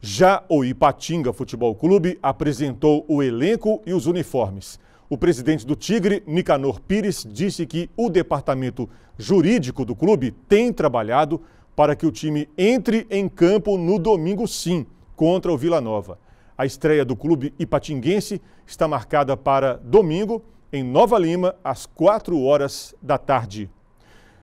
Já o Ipatinga Futebol Clube apresentou o elenco e os uniformes. O presidente do Tigre, Nicanor Pires, disse que o departamento jurídico do clube tem trabalhado para que o time entre em campo no domingo sim, contra o Vila Nova. A estreia do clube ipatinguense está marcada para domingo, em Nova Lima, às 4 horas da tarde.